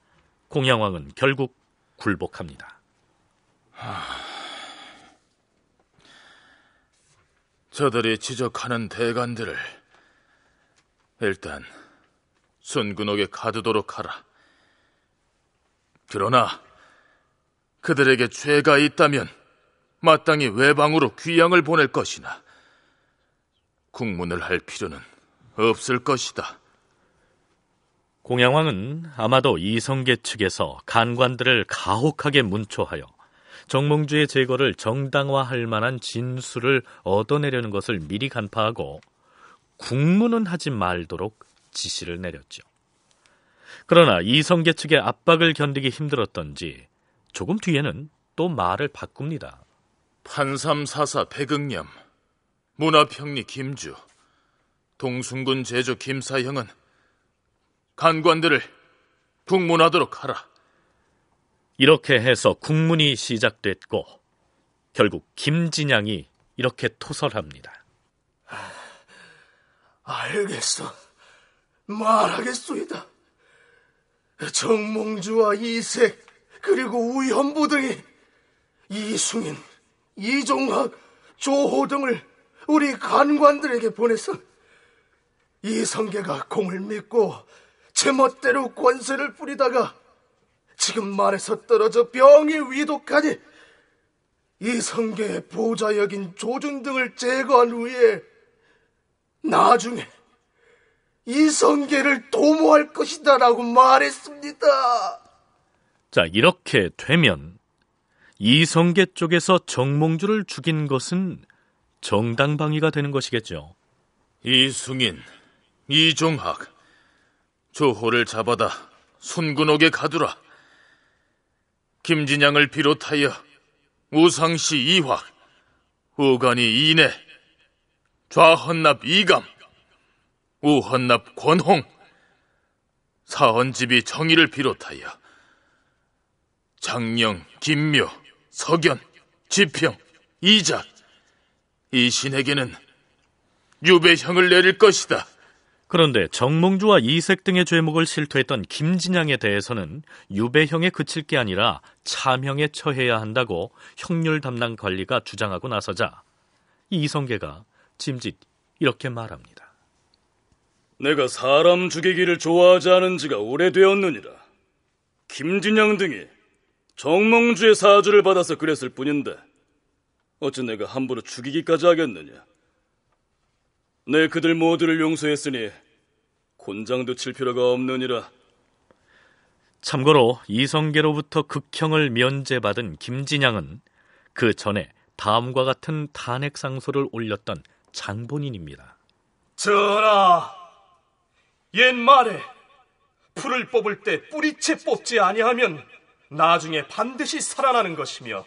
공양왕은 결국 굴복합니다. 저들이 지적하는 대관들을 일단 순근옥에 가두도록 하라. 그러나 그들에게 죄가 있다면 마땅히 외방으로 귀양을 보낼 것이나 국문을 할 필요는 없을 것이다. 공양왕은 아마도 이성계 측에서 간관들을 가혹하게 문초하여 정몽주의 제거를 정당화할 만한 진술을 얻어내려는 것을 미리 간파하고 국문은 하지 말도록 지시를 내렸죠. 그러나 이성계 측의 압박을 견디기 힘들었던지 조금 뒤에는 또 말을 바꿉니다. 판삼사사 백응념 문화평리 김주, 동순군 제조 김사형은 간관들을 국문하도록 하라. 이렇게 해서 국문이 시작됐고 결국 김진양이 이렇게 토설합니다. 아, 알겠어. 말하겠소이다. 정몽주와 이색 그리고 우현부 등이 이승인, 이종학, 조호 등을 우리 간관들에게 보내서 이성계가 공을 믿고 제멋대로 권세를 뿌리다가 지금 말에서 떨어져 병이 위독하니 이 성계의 보좌역인 조준 등을 제거한 후에 나중에 이 성계를 도모할 것이다라고 말했습니다. 자, 이렇게 되면 이 성계 쪽에서 정몽주를 죽인 것은 정당방위가 되는 것이겠죠. 이승인, 이종학, 조호를 잡아다 순군옥에 가두라. 김진양을 비롯하여 우상시 이화, 우건이 이내, 좌헌납 이감, 우헌납 권홍, 사헌집이 정의를 비롯하여 장령, 김묘, 석연, 지평, 이자, 이 신에게는 유배형을 내릴 것이다. 그런데 정몽주와 이색 등의 죄목을 실토했던 김진양에 대해서는 유배형에 그칠 게 아니라 차명에 처해야 한다고 형률 담당 관리가 주장하고 나서자 이성계가 짐짓 이렇게 말합니다. 내가 사람 죽이기를 좋아하지 않은 지가 오래되었느니라. 김진양 등이 정몽주의 사주를 받아서 그랬을 뿐인데 어찌 내가 함부로 죽이기까지 하겠느냐? 내 네, 그들 모두를 용서했으니 곤장도 칠 필요가 없느니라. 참고로 이성계로부터 극형을 면제받은 김진양은 그 전에 다음과 같은 탄핵 상소를 올렸던 장본인입니다. 전하, 옛말에 풀을 뽑을 때 뿌리채 뽑지 아니하면 나중에 반드시 살아나는 것이며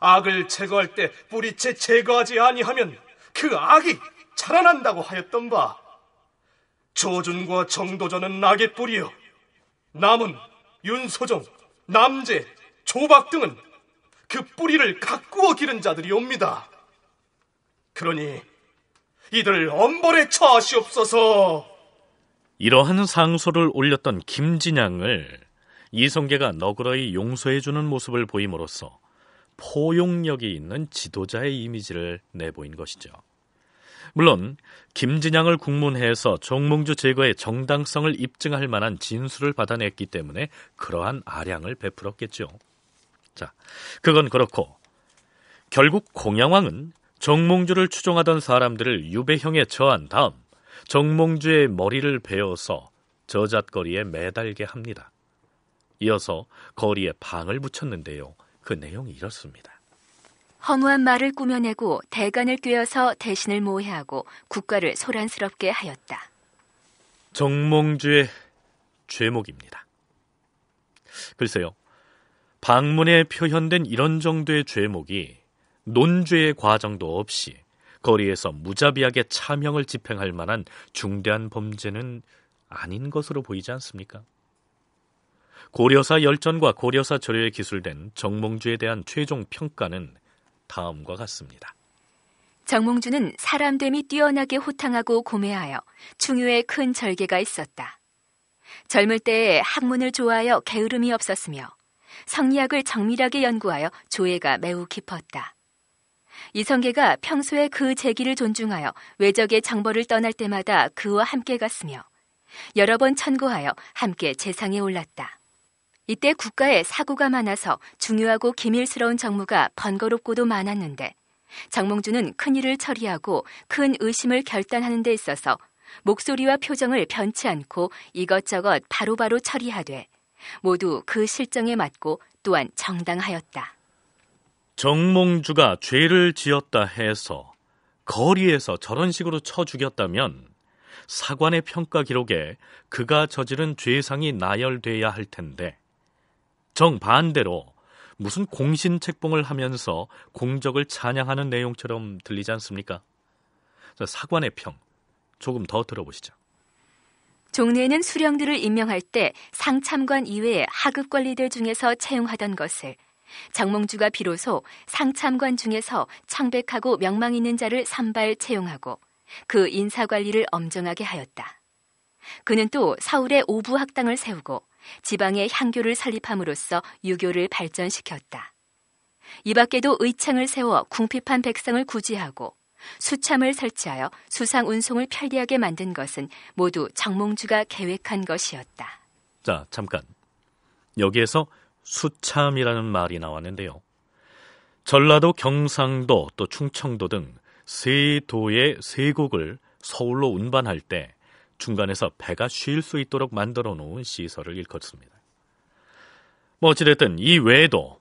악을 제거할 때 뿌리채 제거하지 아니하면 그 악이 자라난다고 하였던 바 조준과 정도전은 낙의 뿌리요 남은 윤소정, 남재, 조박 등은 그 뿌리를 가꾸어 기른 자들이옵니다. 그러니 이들 엄벌에 처하시옵소서. 이러한 상소를 올렸던 김진양을 이성계가 너그러이 용서해주는 모습을 보임으로써 포용력이 있는 지도자의 이미지를 내보인 것이죠. 물론 김진양을 국문해에서 정몽주 제거의 정당성을 입증할 만한 진술을 받아냈기 때문에 그러한 아량을 베풀었겠죠. 자, 그건 그렇고 결국 공양왕은 정몽주를 추종하던 사람들을 유배형에 처한 다음 정몽주의 머리를 베어서 저잣거리에 매달게 합니다. 이어서 거리에 방을 붙였는데요. 그 내용이 이렇습니다. 허무한 말을 꾸며내고 대간을 꾀어서 대신을 모해하고 국가를 소란스럽게 하였다. 정몽주의 죄목입니다. 글쎄요. 방문에 표현된 이런 정도의 죄목이 논죄의 과정도 없이 거리에서 무자비하게 차명을 집행할 만한 중대한 범죄는 아닌 것으로 보이지 않습니까? 고려사 열전과 고려사 절여에 기술된 정몽주에 대한 최종 평가는 다음과 같습니다. 정몽주는 사람됨이 뛰어나게 호탕하고 고매하여 충유에 큰 절개가 있었다. 젊을 때에 학문을 좋아하여 게으름이 없었으며 성리학을 정밀하게 연구하여 조예가 매우 깊었다. 이성계가 평소에 그 재기를 존중하여 외적의 정벌을 떠날 때마다 그와 함께 갔으며 여러 번 천고하여 함께 재상에 올랐다. 이때 국가에 사고가 많아서 중요하고 기밀스러운 정무가 번거롭고도 많았는데 정몽주는 큰 일을 처리하고 큰 의심을 결단하는 데 있어서 목소리와 표정을 변치 않고 이것저것 바로바로 처리하되 모두 그 실정에 맞고 또한 정당하였다. 정몽주가 죄를 지었다 해서 거리에서 저런 식으로 쳐 죽였다면 사관의 평가 기록에 그가 저지른 죄상이 나열돼야 할 텐데 정반대로 무슨 공신 책봉을 하면서 공적을 찬양하는 내용처럼 들리지 않습니까? 사관의 평 조금 더 들어보시죠. 종래는 수령들을 임명할 때 상참관 이외의 하급 관리들 중에서 채용하던 것을 장몽주가 비로소 상참관 중에서 창백하고 명망 있는 자를 산발 채용하고 그 인사 관리를 엄정하게 하였다. 그는 또서울의 오부 학당을 세우고 지방의 향교를 설립함으로써 유교를 발전시켰다. 이 밖에도 의창을 세워 궁핍한 백성을 구제하고 수참을 설치하여 수상 운송을 편리하게 만든 것은 모두 정몽주가 계획한 것이었다. 자, 잠깐. 여기에서 수참이라는 말이 나왔는데요. 전라도, 경상도, 또 충청도 등 세 도의 세곡을 서울로 운반할 때 중간에서 배가 쉴 수 있도록 만들어 놓은 시설을 일컫습니다. 뭐 어찌됐든 이 외에도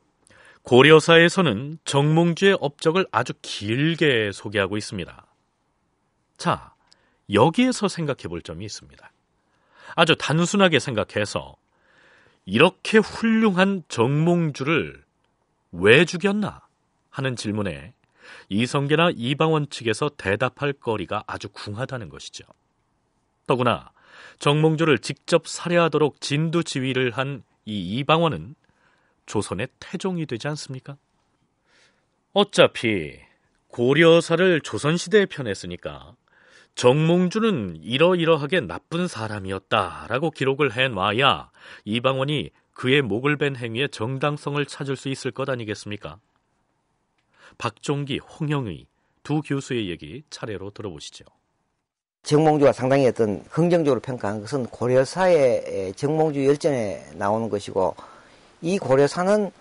고려사에서는 정몽주의 업적을 아주 길게 소개하고 있습니다. 자, 여기에서 생각해 볼 점이 있습니다. 아주 단순하게 생각해서 이렇게 훌륭한 정몽주를 왜 죽였나 하는 질문에 이성계나 이방원 측에서 대답할 거리가 아주 궁하다는 것이죠. 더구나 정몽주를 직접 살해하도록 진두 지휘를 한 이 이방원은 조선의 태종이 되지 않습니까? 어차피 고려사를 조선시대에 편했으니까 정몽주는 이러이러하게 나쁜 사람이었다라고 기록을 해놔야 이방원이 그의 목을 벤 행위의 정당성을 찾을 수 있을 것 아니겠습니까? 박종기, 홍영의 두 교수의 얘기 차례로 들어보시죠. 정몽주가 상당히 어떤 긍정적으로 평가한 것은 고려사의 정몽주 열전에 나오는 것이고 이 고려사는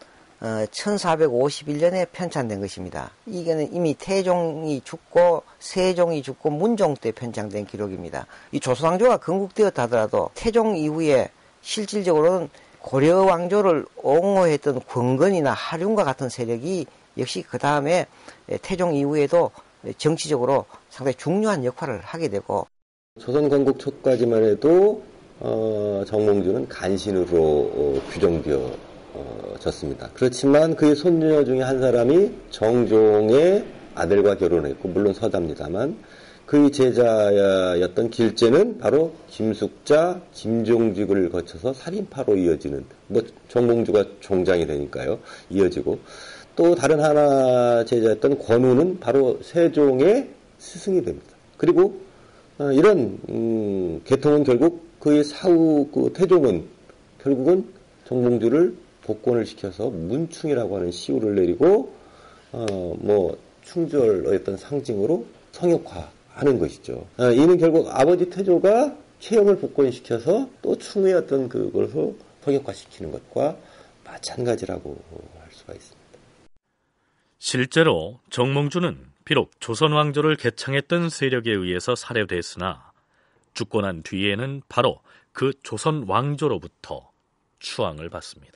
1451년에 어, 편찬된 것입니다. 이게는 이미 태종이 죽고 세종이 죽고 문종 때 편찬된 기록입니다. 이 조선왕조가 건국되었다 하더라도 태종 이후에 실질적으로는 고려왕조를 옹호했던 권건이나 하륜과 같은 세력이 역시 그 다음에 태종 이후에도 정치적으로 상당히 중요한 역할을 하게 되고 조선 건국 초까지만 해도 어, 정몽주는 간신으로 어, 규정되어졌습니다. 어, 그렇지만 그의 손녀 중에 한 사람이 정종의 아들과 결혼했고 물론 서답니다만 그의 제자였던 길제는 바로 김숙자, 김종직을 거쳐서 살인파로 이어지는 뭐 정몽주가 종장이 되니까요 이어지고 또 다른 하나 제자였던 권우는 바로 세종의 스승이 됩니다. 그리고 어, 이런 음, 개통은 결국 그의 사후 그 태종은 결국은 정몽주를 복권을 시켜서 문충이라고 하는 시호를 내리고 어, 뭐 충절의 어떤 상징으로 성역화하는 것이죠. 어, 이는 결국 아버지 태조가 최영을 복권시켜서 또 충의 어떤 그걸로 성역화시키는 것과 마찬가지라고 할 수가 있습니다. 실제로 정몽주는 비록 조선 왕조를 개창했던 세력에 의해서 살해됐으나 죽고난 뒤에는 바로 그 조선 왕조로부터 추앙을 받습니다.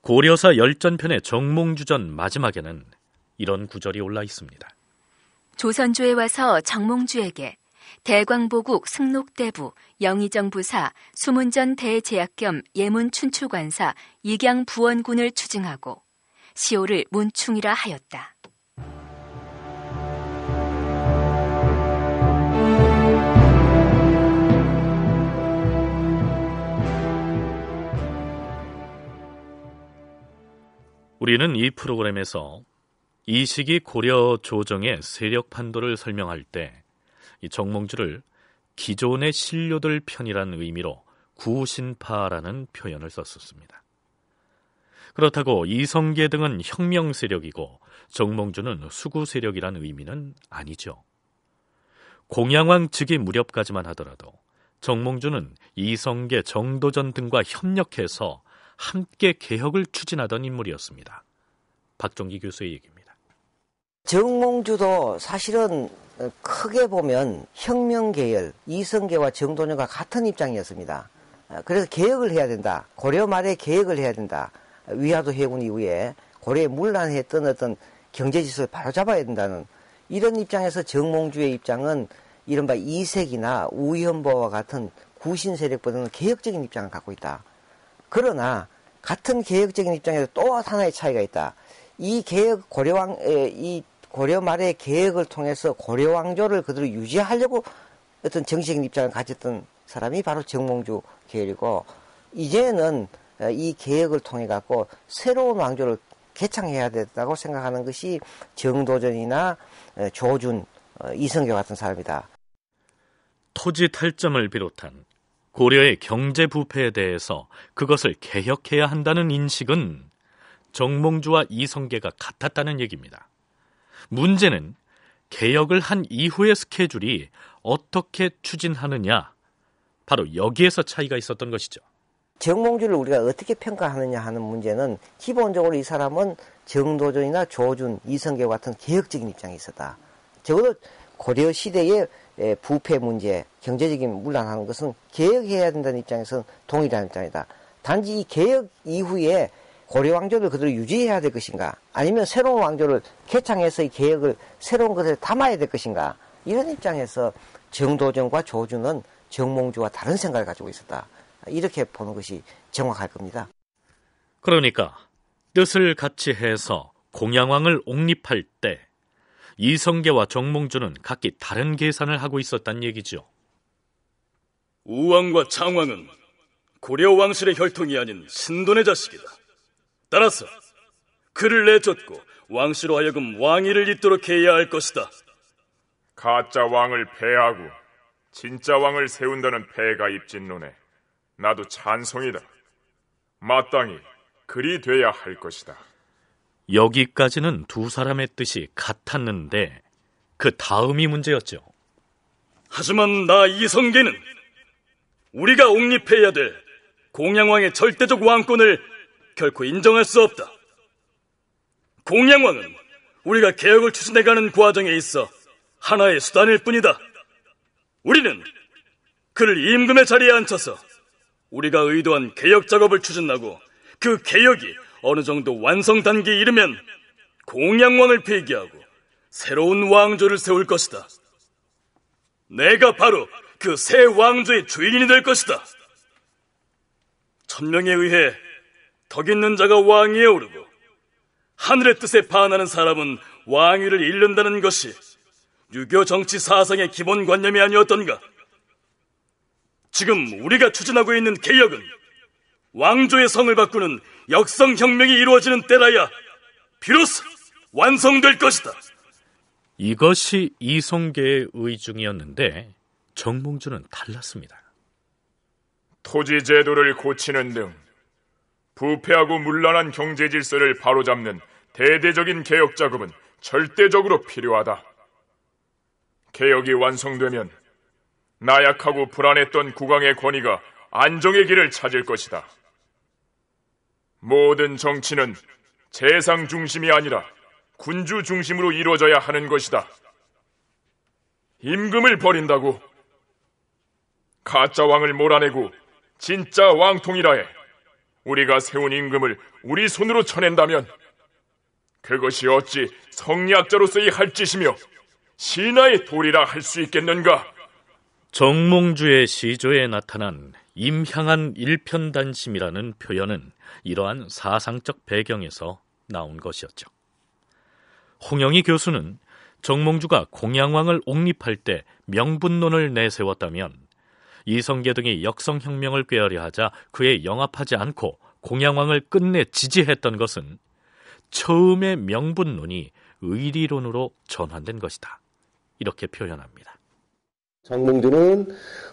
고려사 열전편의 정몽주전 마지막에는 이런 구절이 올라 있습니다. 조선조에 와서 정몽주에게 대광보국 승록대부 영의정부사 수문전 대제약 겸 예문춘추관사 이경부원군을 추징하고 시오를 문충이라 하였다. 우리는 이 프로그램에서 이 시기 고려 조정의 세력 판도를 설명할 때 이 정몽주를 기존의 신료들 편이란 의미로 구신파라는 표현을 썼었습니다. 그렇다고 이성계 등은 혁명 세력이고 정몽주는 수구 세력이란 의미는 아니죠. 공양왕 즉위 무렵까지만 하더라도 정몽주는 이성계, 정도전 등과 협력해서 함께 개혁을 추진하던 인물이었습니다. 박종기 교수의 얘기입니다. 정몽주도 사실은 크게 보면 혁명계열, 이성계와 정도전과 같은 입장이었습니다. 그래서 개혁을 해야 된다. 고려 말에 개혁을 해야 된다. 위화도 해군 이후에 고려의 물란했던 어떤 경제지수를 바로잡아야 된다는 이런 입장에서 정몽주의 입장은 이른바 이색이나 우현보와 같은 구신 세력보다는 개혁적인 입장을 갖고 있다. 그러나 같은 개혁적인 입장에서 또 하나의 차이가 있다. 이 개혁 고려왕 이 고려 말의 개혁을 통해서 고려 왕조를 그대로 유지하려고 어떤 정식인 입장을 가졌던 사람이 바로 정몽주 계열이고 이제는 어, 이 개혁을 통해 갖고 새로운 왕조를 개창해야 된다고 생각하는 것이 정도전이나 어, 조준, 어, 이성계 같은 사람이다. 토지 탈점을 비롯한 고려의 경제 부패에 대해서 그것을 개혁해야 한다는 인식은 정몽주와 이성계가 같았다는 얘기입니다. 문제는 개혁을 한 이후의 스케줄이 어떻게 추진하느냐, 바로 여기에서 차이가 있었던 것이죠. 정몽주를 우리가 어떻게 평가하느냐 하는 문제는 기본적으로 이 사람은 정도전이나 조준, 이성계 같은 개혁적인 입장이 있었다. 적어도 고려 시대의 부패 문제, 경제적인 물란하는 것은 개혁해야 된다는 입장에서는 동일한 입장이다. 단지 이 개혁 이후에 고려 왕조를 그대로 유지해야 될 것인가? 아니면 새로운 왕조를 개창해서 이 개혁을 새로운 것에 담아야 될 것인가? 이런 입장에서 정도전과 조준은 정몽주와 다른 생각을 가지고 있었다. 이렇게 보는 것이 정확할 겁니다. 그러니까 뜻을 같이 해서 공양왕을 옹립할 때 이성계와 정몽주는 각기 다른 계산을 하고 있었단 얘기죠. 우왕과 창왕은 고려 왕실의 혈통이 아닌 신돈의 자식이다. 따라서 그를 내쫓고 왕실로 하여금 왕위를 잇도록 해야 할 것이다. 가짜 왕을 패하고 진짜 왕을 세운다는 패가 입진론에 나도 찬성이다. 마땅히 그리 돼야 할 것이다. 여기까지는 두 사람의 뜻이 같았는데 그 다음이 문제였죠. 하지만 나 이성계는 우리가 옹립해야 될 공양왕의 절대적 왕권을 결코 인정할 수 없다. 공양왕은 우리가 개혁을 추진해가는 과정에 있어 하나의 수단일 뿐이다. 우리는 그를 임금의 자리에 앉혀서 우리가 의도한 개혁 작업을 추진하고 그 개혁이 어느 정도 완성 단계에 이르면 공양왕을 폐기하고 새로운 왕조를 세울 것이다. 내가 바로 그 새 왕조의 주인이 될 것이다. 천명에 의해 덕 있는 자가 왕위에 오르고 하늘의 뜻에 반하는 사람은 왕위를 잃는다는 것이 유교 정치 사상의 기본 관념이 아니었던가? 지금 우리가 추진하고 있는 개혁은 왕조의 성을 바꾸는 역성혁명이 이루어지는 때라야 비로소 완성될 것이다. 이것이 이성계의 의중이었는데 정몽주는 달랐습니다. 토지 제도를 고치는 등 부패하고 물란한 경제 질서를 바로잡는 대대적인 개혁 작업은 절대적으로 필요하다. 개혁이 완성되면 나약하고 불안했던 국왕의 권위가 안정의 길을 찾을 것이다. 모든 정치는 재상 중심이 아니라 군주 중심으로 이루어져야 하는 것이다. 임금을 버린다고 가짜 왕을 몰아내고 진짜 왕통이라 해 우리가 세운 임금을 우리 손으로 쳐낸다면 그것이 어찌 성리학자로서의 할 짓이며 신하의 도리라 할 수 있겠는가? 정몽주의 시조에 나타난 임향한 일편단심이라는 표현은 이러한 사상적 배경에서 나온 것이었죠. 홍영희 교수는 정몽주가 공양왕을 옹립할 때 명분론을 내세웠다면 이성계 등이 역성혁명을 꾀하려 하자 그에 영합하지 않고 공양왕을 끝내 지지했던 것은 처음의 명분론이 의리론으로 전환된 것이다. 이렇게 표현합니다. 정몽주는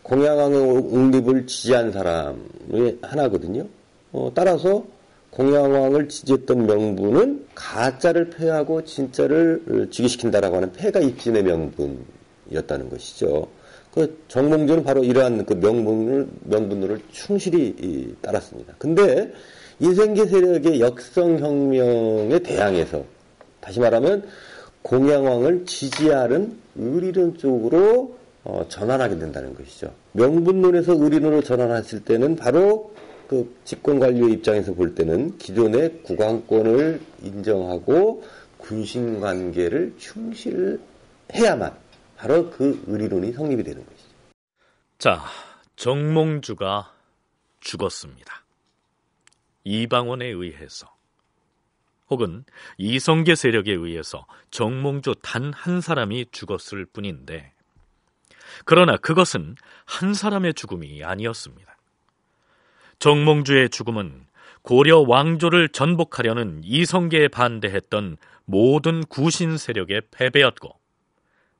공양왕의 옹립을 지지한 사람의 하나거든요. 어, 따라서 공양왕을 지지했던 명분은 가짜를 폐하고 진짜를 지위시킨다라고 어, 하는 폐가 입진의 명분이었다는 것이죠. 그 정몽주는 바로 이러한 그 명분을 명분을 충실히 따랐습니다. 근데 이생계 세력의 역성혁명에 대항해서 다시 말하면 공양왕을 지지하는 의리론 쪽으로 어, 전환하게 된다는 것이죠. 명분론에서 의리론으로 전환했을 때는 바로 그 집권관료의 입장에서 볼 때는 기존의 국왕권을 인정하고 군신 관계를 충실해야만 바로 그 의리론이 성립이 되는 것이죠. 자, 정몽주가 죽었습니다. 이방원에 의해서 혹은 이성계 세력에 의해서 정몽주 단 한 사람이 죽었을 뿐인데 그러나 그것은 한 사람의 죽음이 아니었습니다. 정몽주의 죽음은 고려 왕조를 전복하려는 이성계에 반대했던 모든 구신 세력의 패배였고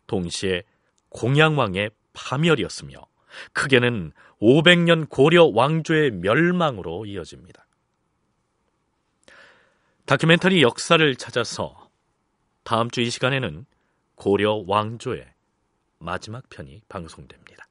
동시에 공양왕의 파멸이었으며 크게는 500년 고려 왕조의 멸망으로 이어집니다. 다큐멘터리 역사를 찾아서 다음 주 이 시간에는 고려 왕조의 마지막 편이 방송됩니다.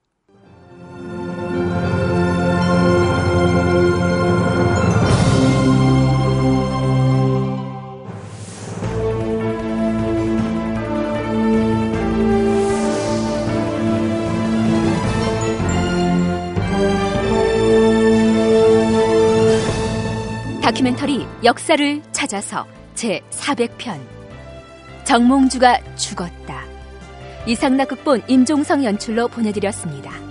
다큐멘터리 역사를 찾아서 제 400편 정몽주가 죽었다. 이상나 극본 임종성 연출로 보내드렸습니다.